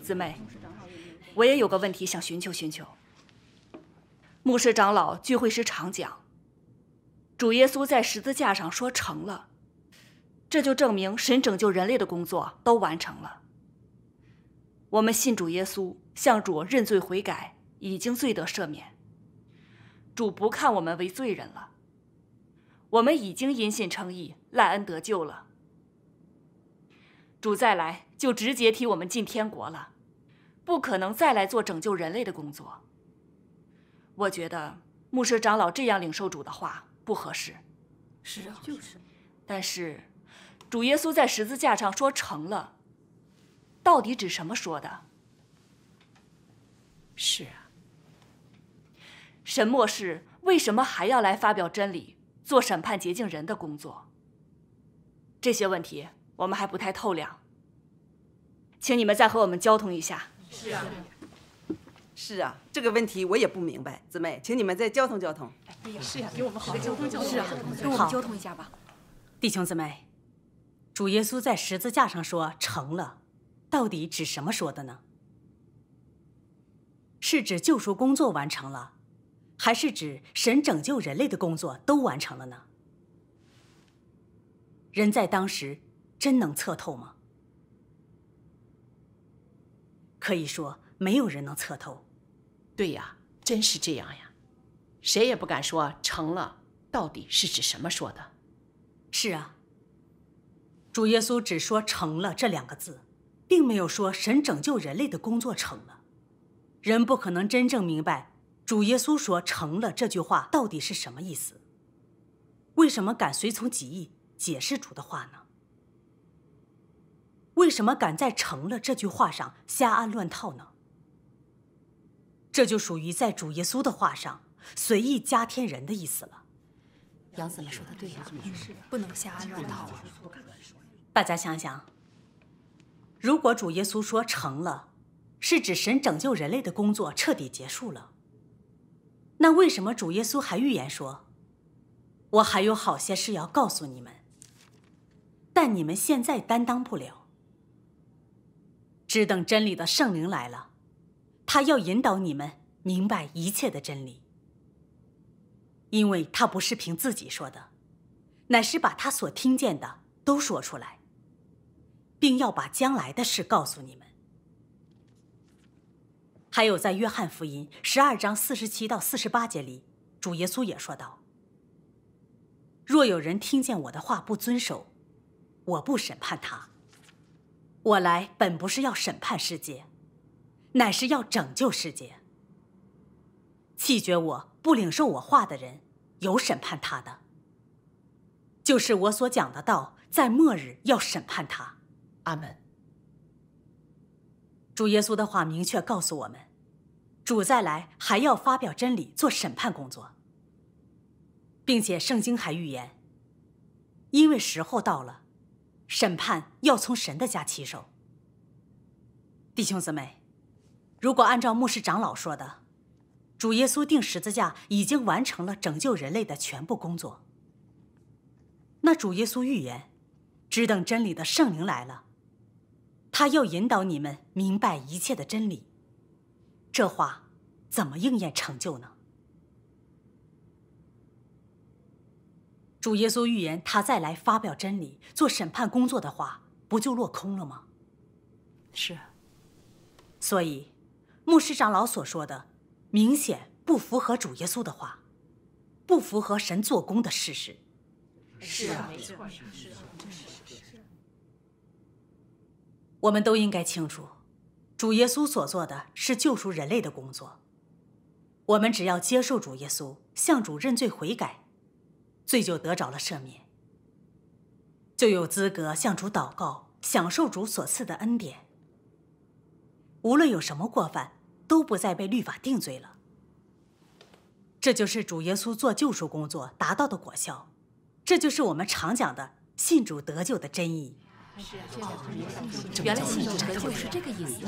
姊妹，我也有个问题想寻求寻求。牧师长老聚会时常讲，主耶稣在十字架上说成了，这就证明神拯救人类的工作都完成了。我们信主耶稣，向主认罪悔改，已经罪得赦免，主不看我们为罪人了，我们已经因信称义，赖恩得救了。主再来就直接替我们进天国了，不可能再来做拯救人类的工作。我觉得牧师长老这样领受主的话不合适。是啊，就是。但是主耶稣在十字架上说成了，到底指什么说的？是啊。神末世为什么还要来发表真理，做审判洁净人的工作？这些问题。我们还不太透亮，请你们再和我们沟通一下。是啊，是啊，这个问题我也不明白，姊妹，请你们再沟通沟通。哎呀，是呀，给我们好的通交通。是啊，跟我们交通一下吧。弟兄姊妹，主耶稣在十字架上说“成了”，到底指什么说的呢？是指救赎工作完成了，还是指神拯救人类的工作都完成了呢？人在当时。真能测透吗？可以说没有人能测透。对呀，真是这样呀，谁也不敢说成了到底是指什么说的。是啊，主耶稣只说成了这两个字，并没有说神拯救人类的工作成了。人不可能真正明白主耶稣说成了这句话到底是什么意思。为什么敢随从己意解释主的话呢？为什么敢在“成了”这句话上瞎安乱套呢？这就属于在主耶稣的话上随意加添人的意思了。杨子，你说的对呀，不能瞎安乱套啊！大家想想，如果主耶稣说“成了”，是指神拯救人类的工作彻底结束了，那为什么主耶稣还预言说：“我还有好些事要告诉你们，但你们现在担当不了？”只等真理的圣灵来了，他要引导你们明白一切的真理，因为他不是凭自己说的，乃是把他所听见的都说出来，并要把将来的事告诉你们。还有在约翰福音十二章四十七到四十八节里，主耶稣也说道：“若有人听见我的话不遵守，我不审判他。”我来本不是要审判世界，乃是要拯救世界。弃绝我不领受我话的人，有审判他的，就是我所讲的道，在末日要审判他。阿门。主耶稣的话明确告诉我们，主再来还要发表真理，做审判工作，并且圣经还预言，因为时候到了。审判要从神的家起手，弟兄姊妹，如果按照牧师长老说的，主耶稣定十字架已经完成了拯救人类的全部工作，那主耶稣预言，只等真理的圣灵来了，他要引导你们明白一切的真理，这话怎么应验成就呢？主耶稣预言他再来发表真理、做审判工作的话，不就落空了吗？是。所以，牧师长老所说的明显不符合主耶稣的话，不符合神做工的事实。是啊，没错，是啊。我们都应该清楚，主耶稣所做的是救赎人类的工作。我们只要接受主耶稣，向主认罪悔改。罪就得着了赦免，就有资格向主祷告，享受主所赐的恩典。无论有什么过犯，都不再被律法定罪了。这就是主耶稣做救赎工作达到的果效，这就是我们常讲的信主得救的真意。原来信主得救是这个意思。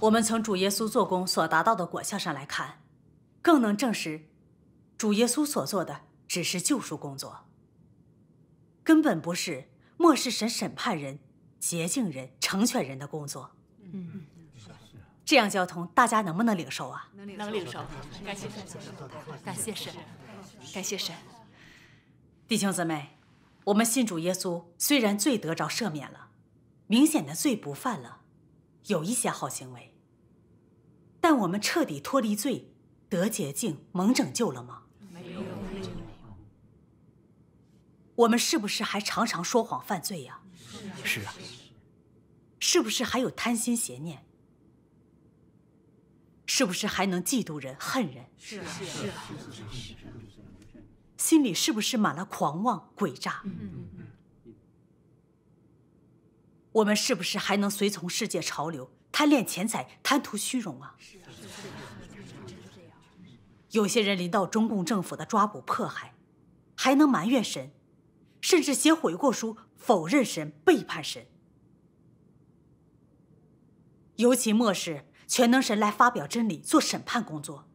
我们从主耶稣做工所达到的果效上来看，更能证实。主耶稣所做的只是救赎工作，根本不是末世神审判人、洁净人、成全人的工作。嗯，这样交通大家能不能领受啊？能领受，感谢神，感谢神，感谢神。弟兄姊妹，我们信主耶稣，虽然罪得着赦免了，明显的罪不犯了，有一些好行为，但我们彻底脱离罪、得洁净、蒙拯救了吗？我们是不是还常常说谎犯罪呀？是啊。是不是还有贪心邪念？是不是还能嫉妒人、恨人？是啊是啊。心里是不是满了狂妄、诡诈？我们是不是还能随从世界潮流，贪恋钱财、贪图虚荣啊？是啊。有些人临到中共政府的抓捕迫害，还能埋怨神。甚至写悔过书，否认神，背叛神，尤其漠视全能神来发表真理、做审判工作。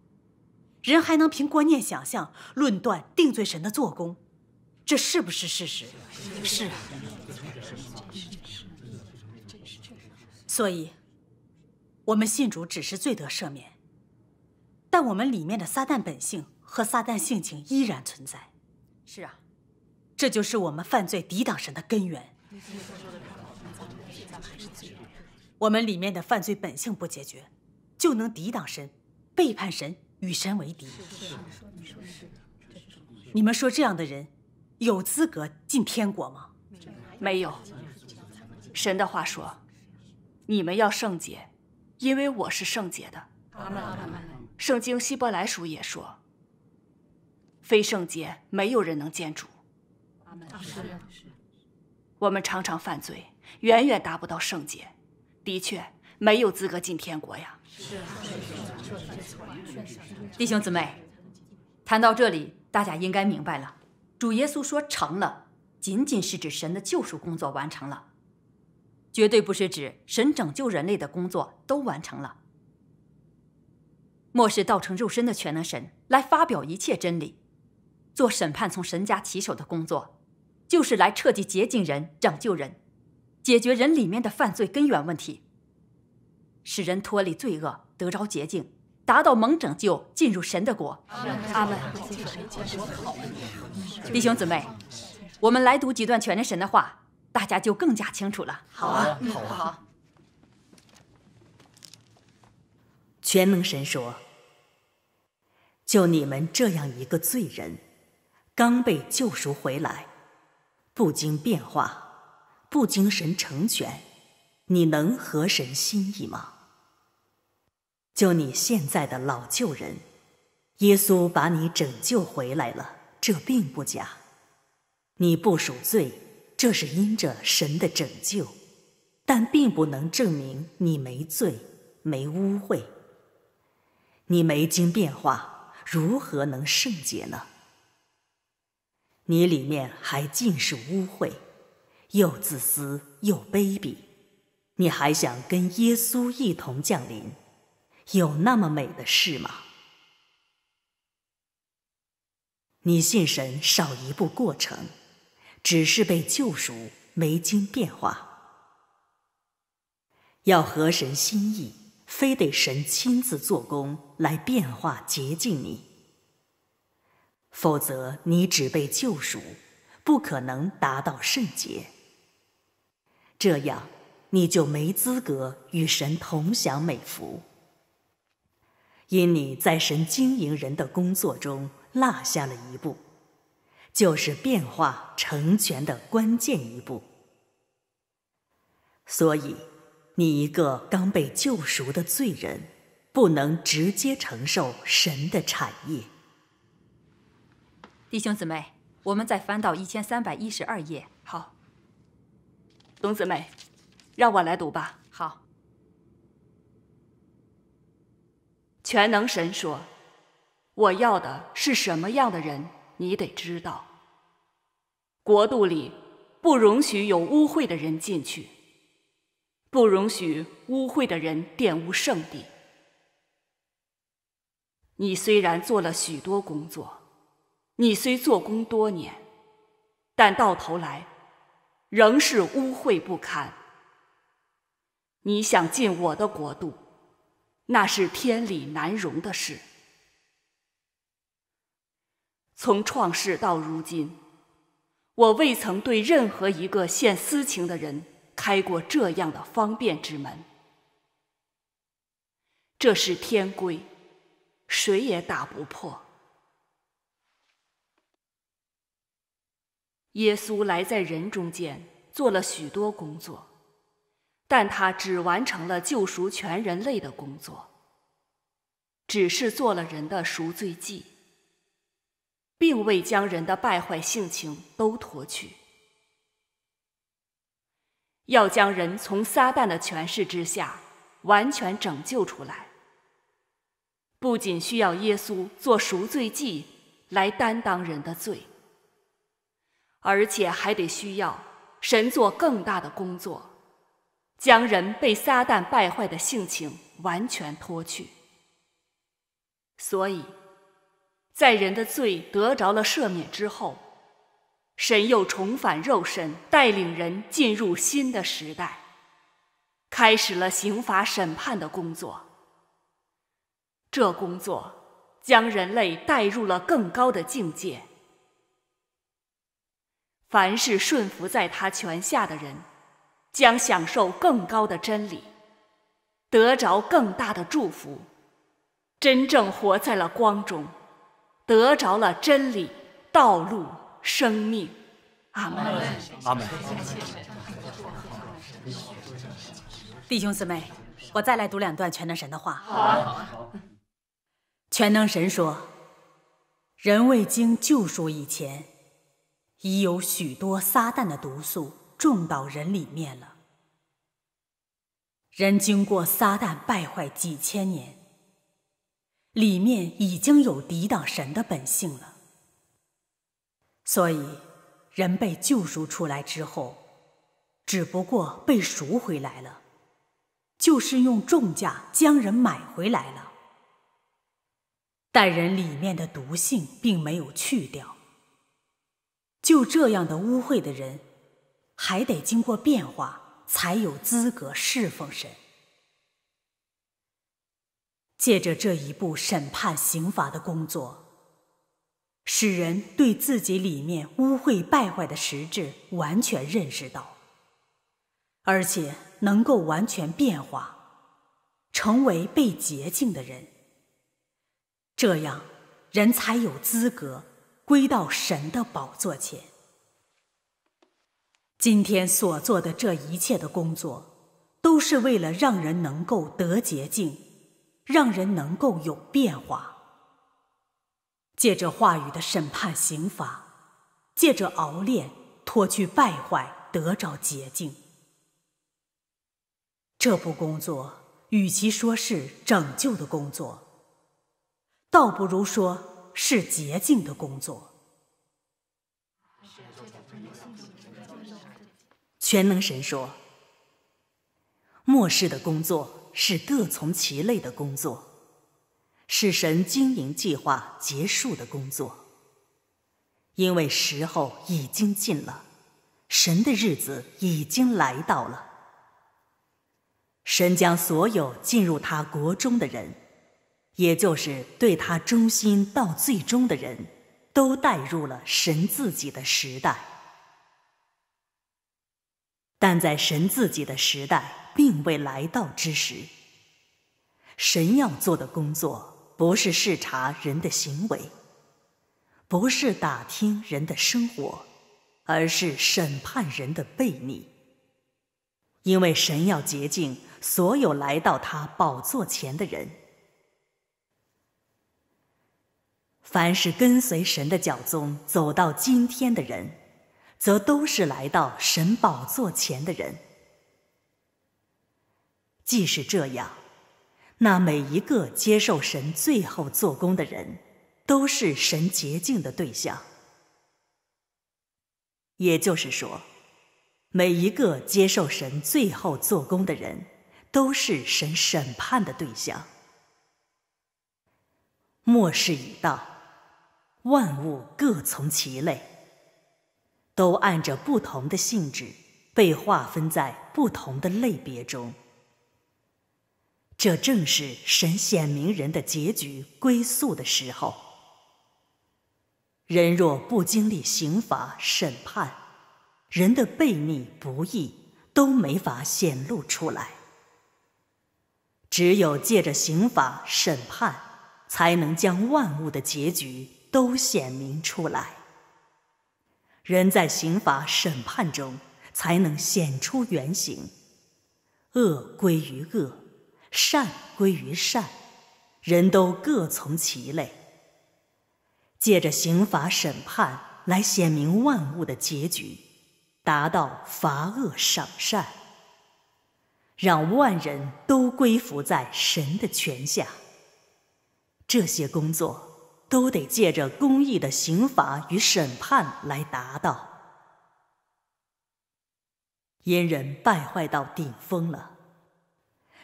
人还能凭观念、想象、论断、定罪神的做工，这是不是事实？是。所以，我们信主只是罪得赦免，但我们里面的撒旦本性和撒旦性情依然存在。是啊。这就是我们犯罪抵挡神的根源。我们里面的犯罪本性不解决，就能抵挡神、背叛神、与神为敌。你们说，这样的人有资格进天国吗？没有。神的话说：“你们要圣洁，因为我是圣洁的。”圣经希伯来书也说：“非圣洁，没有人能见主。”是，我们常常犯罪，远远达不到圣洁，的确没有资格进天国呀。是，弟兄姊妹，谈到这里，大家应该明白了。主耶稣说“成了”，仅仅是指神的救赎工作完成了，绝对不是指神拯救人类的工作都完成了。末世道成肉身的全能神来发表一切真理，做审判从神家起手的工作。就是来彻底洁净人、拯救人、解决人里面的犯罪根源问题，使人脱离罪恶，得着洁净，达到蒙拯救、进入神的国。阿门。弟兄姊妹，我们来读几段全能神的话，大家就更加清楚了。好啊，好。全能神说：“就你们这样一个罪人，刚被救赎回来。”不经变化，不经神成全，你能合神心意吗？就你现在的老旧人，耶稣把你拯救回来了，这并不假。你不赎罪，这是因着神的拯救，但并不能证明你没罪、没污秽。你没经变化，如何能圣洁呢？你里面还尽是污秽，又自私又卑鄙，你还想跟耶稣一同降临？有那么美的事吗？你信神少一步过程，只是被救赎，没经变化。要合神心意，非得神亲自做工来变化洁净你。否则，你只被救赎，不可能达到圣洁。这样，你就没资格与神同享美福，因你在神经营人的工作中落下了一步，就是变化成全的关键一步。所以，你一个刚被救赎的罪人，不能直接承受神的产业。弟兄姊妹，我们再翻到一千三百一十二页。好，董姊妹，让我来读吧。好。全能神说：“我要的是什么样的人？你得知道。国度里不容许有污秽的人进去，不容许污秽的人玷污圣地。你虽然做了许多工作。”你虽做工多年，但到头来仍是污秽不堪。你想进我的国度，那是天理难容的事。从创世到如今，我未曾对任何一个献私情的人开过这样的方便之门。这是天规，谁也打不破。耶稣来在人中间，做了许多工作，但他只完成了救赎全人类的工作，只是做了人的赎罪祭，并未将人的败坏性情都脱去。要将人从撒旦的权势之下完全拯救出来，不仅需要耶稣做赎罪祭来担当人的罪。而且还得需要神做更大的工作，将人被撒旦败坏的性情完全脱去。所以，在人的罪得着了赦免之后，神又重返肉身，带领人进入新的时代，开始了刑罚审判的工作。这工作将人类带入了更高的境界。凡是顺服在他权下的人，将享受更高的真理，得着更大的祝福，真正活在了光中，得着了真理、道路、生命。阿门，阿门。弟兄姊妹，我再来读两段全能神的话。好啊，好啊。全能神说：“人未经救赎以前。”已有许多撒旦的毒素种到人里面了。人经过撒旦败坏几千年，里面已经有抵挡神的本性了。所以，人被救赎出来之后，只不过被赎回来了，就是用重价将人买回来了。但人里面的毒性并没有去掉。就这样的污秽的人，还得经过变化，才有资格侍奉神。借着这一步审判刑罚的工作，使人对自己里面污秽败坏的实质完全认识到，而且能够完全变化，成为被洁净的人。这样，人才有资格。归到神的宝座前。今天所做的这一切的工作，都是为了让人能够得洁净，让人能够有变化。借着话语的审判刑罚，借着熬炼脱去败坏，得着洁净。这部工作，与其说是拯救的工作，倒不如说。是洁净的工作。全能神说：“末世的工作是各从其类的工作，是神经营计划结束的工作。因为时候已经近了，神的日子已经来到了。神将所有进入他国中的人。”也就是对他忠心到最终的人，都带入了神自己的时代。但在神自己的时代并未来到之时，神要做的工作不是视察人的行为，不是打听人的生活，而是审判人的悖逆。因为神要洁净所有来到他宝座前的人。凡是跟随神的教宗走到今天的人，则都是来到神宝座前的人。即使这样，那每一个接受神最后做工的人，都是神洁净的对象。也就是说，每一个接受神最后做工的人，都是神审判的对象。末世已到。万物各从其类，都按着不同的性质被划分在不同的类别中。这正是神显明人的结局归宿的时候。人若不经历刑罚审判，人的悖逆不义都没法显露出来。只有借着刑法审判，才能将万物的结局。都显明出来。人在刑法审判中才能显出原形，恶归于恶，善归于善，人都各从其类。借着刑法审判来显明万物的结局，达到罚恶赏善，让万人都归服在神的权下。这些工作。都得借着公义的刑罚与审判来达到。阉人败坏到顶峰了，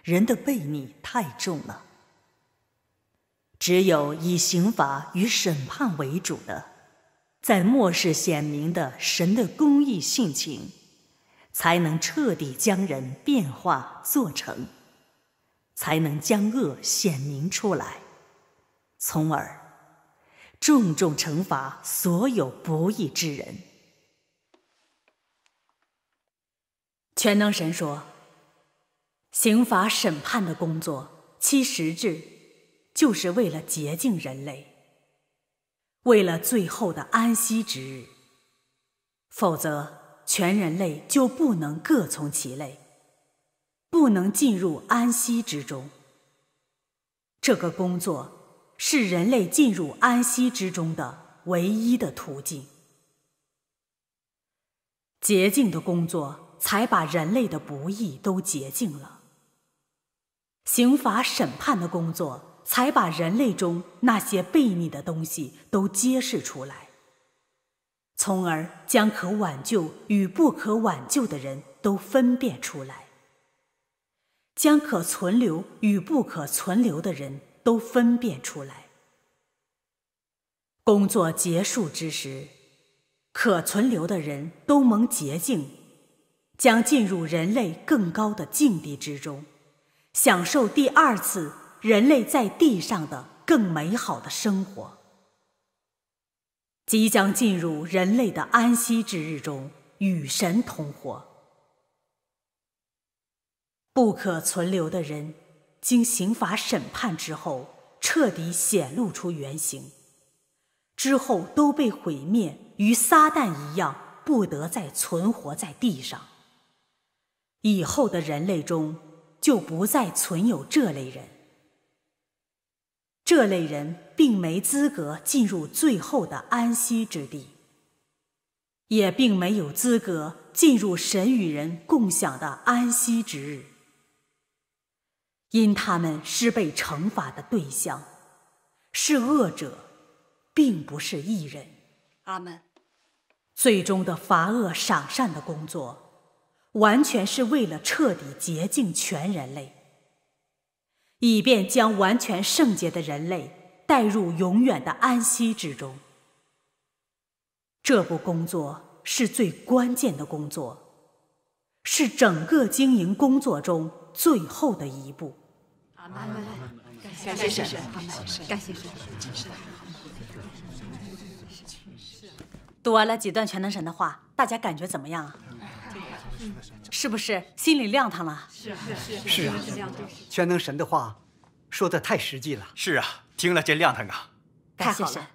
人的悖逆太重了。只有以刑罚与审判为主的，在末世显明的神的公义性情，才能彻底将人变化做成，才能将恶显明出来，从而。重重惩罚所有不义之人。全能神说：“刑罚审判的工作，其实质就是为了洁净人类，为了最后的安息之日。否则，全人类就不能各从其类，不能进入安息之中。这个工作。”是人类进入安息之中的唯一的途径。洁净的工作才把人类的不义都洁净了。刑罚审判的工作才把人类中那些悖逆的东西都揭示出来，从而将可挽救与不可挽救的人都分辨出来，将可存留与不可存留的人。都分辨出来。工作结束之时，可存留的人都蒙洁净，将进入人类更高的境地之中，享受第二次人类在地上的更美好的生活。即将进入人类的安息之日中，与神同活。不可存留的人。经刑法审判之后，彻底显露出原形，之后都被毁灭，与撒旦一样，不得再存活在地上。以后的人类中，就不再存有这类人。这类人并没资格进入最后的安息之地，也并没有资格进入神与人共享的安息之日。因他们是被惩罚的对象，是恶者，并不是异人。阿门。最终的罚恶赏善的工作，完全是为了彻底洁净全人类，以便将完全圣洁的人类带入永远的安息之中。这部工作是最关键的工作，是整个经营工作中最后的一步。来来来，感谢神，感谢神，感谢神。读完了几段全能神的话，大家感觉怎么样啊？是不是心里亮堂了？是是是是啊！全能神的话，说的太实际了。是啊，听了真亮堂啊！太好了。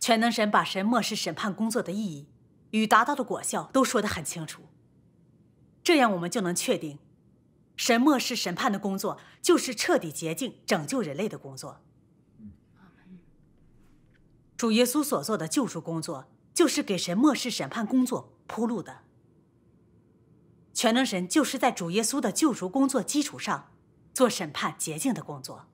全能神把神漠视审判工作的意义与达到的果效都说得很清楚，这样我们就能确定。神末世审判的工作，就是彻底洁净、拯救人类的工作。主耶稣所做的救赎工作，就是给神末世审判工作铺路的。全能神就是在主耶稣的救赎工作基础上，做审判洁净的工作，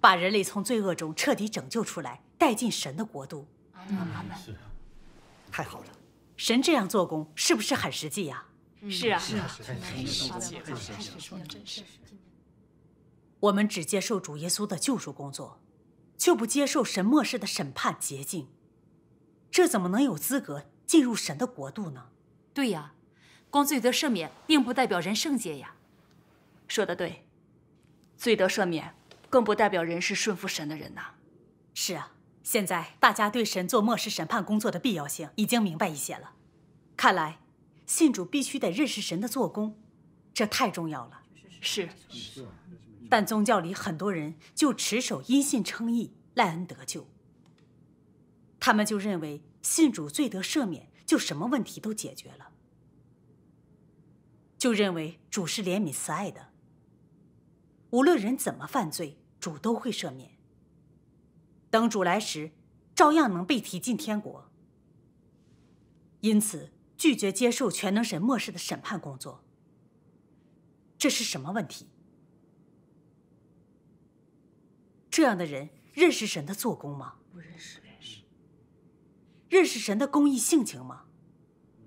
把人类从罪恶中彻底拯救出来，带进神的国度。阿门。是，太好了。神这样做工，是不是很实际呀？是啊，是啊，我们只接受主耶稣的救赎工作，却不接受神末世的审判捷径，这怎么能有资格进入神的国度呢？对呀，光罪得赦免，并不代表人圣洁呀。说的对，罪得赦免，更不代表人是顺服神的人呐。是啊，现在大家对神做末世审判工作的必要性已经明白一些了，看来。信主必须得认识神的做工，这太重要了。是但宗教里很多人就持守因信称义，赖恩得救。他们就认为信主罪得赦免，就什么问题都解决了。就认为主是怜悯慈爱的。无论人怎么犯罪，主都会赦免。等主来时，照样能被提进天国。因此。拒绝接受全能神末世的审判工作，这是什么问题？这样的人认识神的做工吗？不认识，认识。认识神的公益性情吗？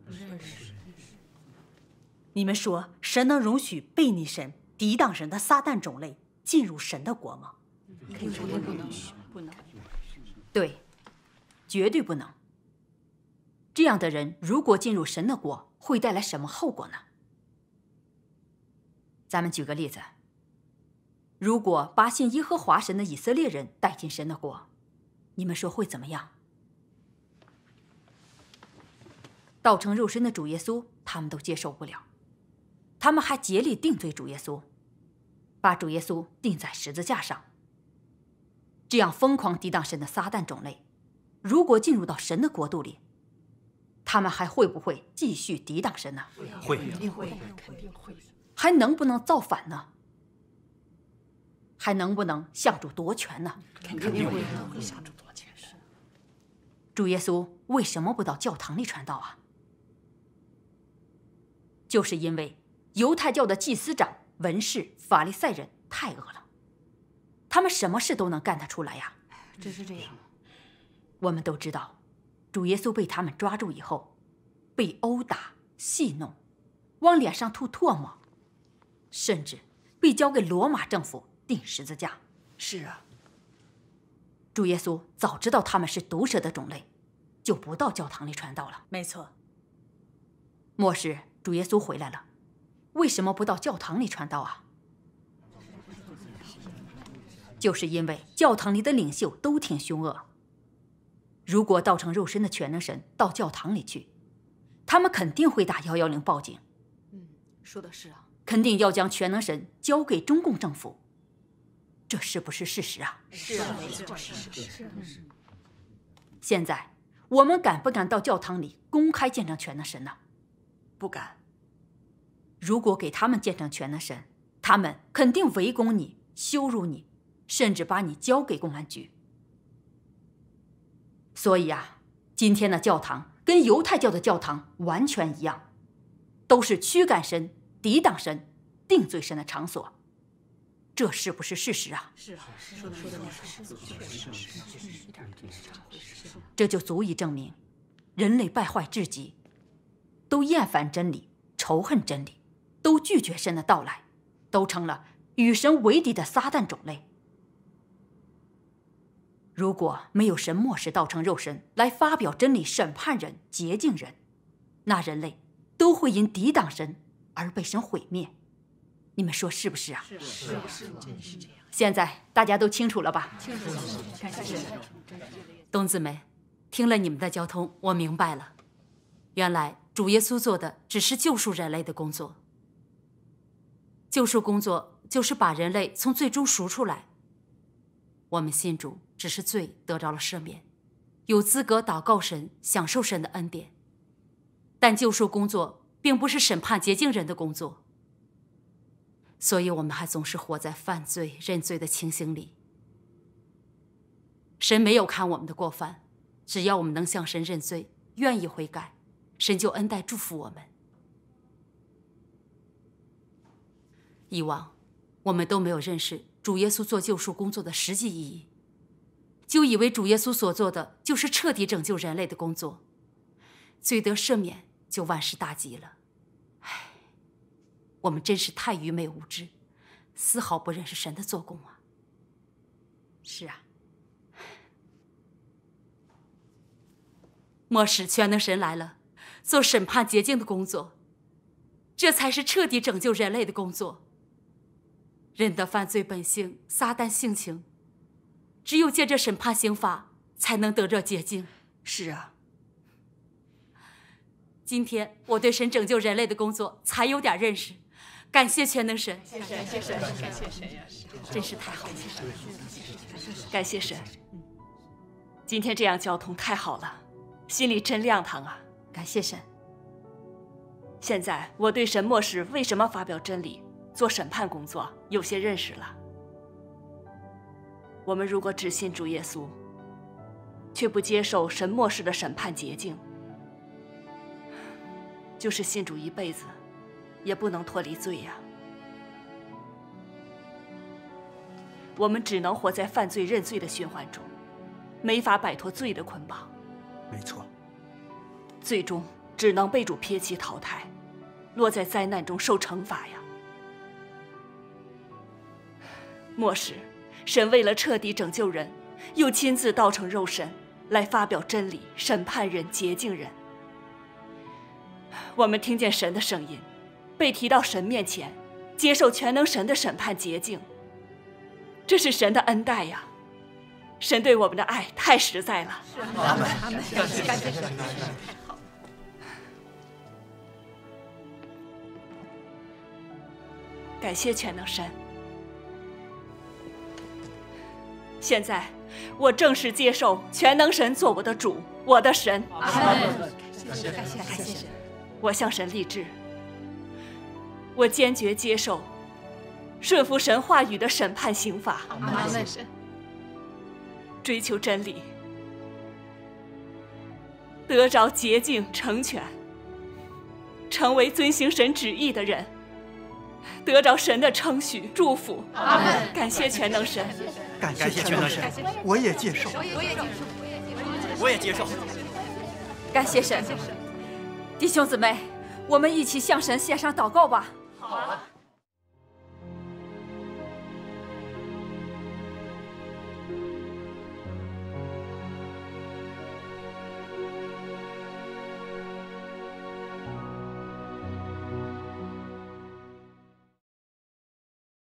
不认识，你们说神能容许悖逆神、抵挡神的撒旦种类进入神的国吗？不能，不能。对，绝对不能。这样的人如果进入神的国，会带来什么后果呢？咱们举个例子：如果把信耶和华神的以色列人带进神的国，你们说会怎么样？道成肉身的主耶稣他们都接受不了，他们还竭力定罪主耶稣，把主耶稣钉在十字架上。这样疯狂抵挡神的撒旦种类，如果进入到神的国度里，他们还会不会继续抵挡神呢？会肯定会肯定会还能不能造反呢？还能不能向主夺权呢？肯定会向主夺权的。主耶稣为什么不到教堂里传道啊？就是因为犹太教的祭司长、文士、法利赛人太恶了，他们什么事都能干得出来呀。只是这样，我们都知道。主耶稣被他们抓住以后，被殴打、戏弄，往脸上吐唾沫，甚至被交给罗马政府钉十字架。是啊，主耶稣早知道他们是毒蛇的种类，就不到教堂里传道了。没错。末世主耶稣回来了，为什么不到教堂里传道啊？就是因为教堂里的领袖都挺凶恶。如果倒成肉身的全能神到教堂里去，他们肯定会打幺幺零报警。嗯，说的是啊，肯定要将全能神交给中共政府。这是不是事实啊？是没错，是是是。现在我们敢不敢到教堂里公开见证全能神呢？不敢。如果给他们见证全能神，他们肯定围攻你、羞辱你，甚至把你交给公安局。所以啊，今天的教堂跟犹太教的教堂完全一样，都是驱赶神、抵挡神、定罪神的场所，这是不是事实啊？是，说的是这就足以证明，人类败坏至极，都厌烦真理，仇恨真理，都拒绝神的到来，都成了与神为敌的撒旦种类。如果没有神末世道成肉身来发表真理、审判人、洁净人，那人类都会因抵挡神而被神毁灭。你们说是不是啊？是是，真是这样。现在大家都清楚了吧？清楚了，感谢神。东子们，听了你们的交通，我明白了。原来主耶稣做的只是救赎人类的工作。救赎工作就是把人类从最终赎出来。我们信主。只是罪得着了赦免，有资格祷告神，享受神的恩典。但救赎工作并不是审判洁净人的工作，所以我们还总是活在犯罪认罪的情形里。神没有看我们的过犯，只要我们能向神认罪，愿意悔改，神就恩待祝福我们。以往，我们都没有认识主耶稣做救赎工作的实际意义。就以为主耶稣所做的就是彻底拯救人类的工作，罪得赦免就万事大吉了。唉，我们真是太愚昧无知，丝毫不认识神的做工啊！是啊，末世全能神来了，做审判洁净的工作，这才是彻底拯救人类的工作。人的犯罪本性、撒旦性情。只有借着审判刑罚，才能得着捷径。是啊，今天我对神拯救人类的工作才有点认识，感谢全能神。感谢神，感谢神，真是太好了！感谢神，今天这样交通太好了，心里真亮堂啊！感谢神。现在我对神末世为什么发表真理、做审判工作有些认识了。我们如果只信主耶稣，却不接受神末世的审判洁净，就是信主一辈子，也不能脱离罪呀。我们只能活在犯罪认罪的循环中，没法摆脱罪的捆绑。没错，最终只能被主撇弃淘汰，落在灾难中受惩罚呀。末世。神为了彻底拯救人，又亲自道成肉身来发表真理、审判人、洁净人。我们听见神的声音，被提到神面前，接受全能神的审判洁净。这是神的恩待呀，神对我们的爱太实在了。阿门阿门。感谢神，太好感谢全能神。现在，我正式接受全能神做我的主，我的神。感谢谢，感谢神。我向神立志，我坚决接受顺服神话语的审判刑罚。阿门。追求真理，得着洁净成全，成为遵行神旨意的人，得着神的称许祝福。阿门。感谢全能神。感谢全德神，我也接受，我也接受，我也接受。感谢神，弟兄姊妹，我们一起向神献上祷告吧。好。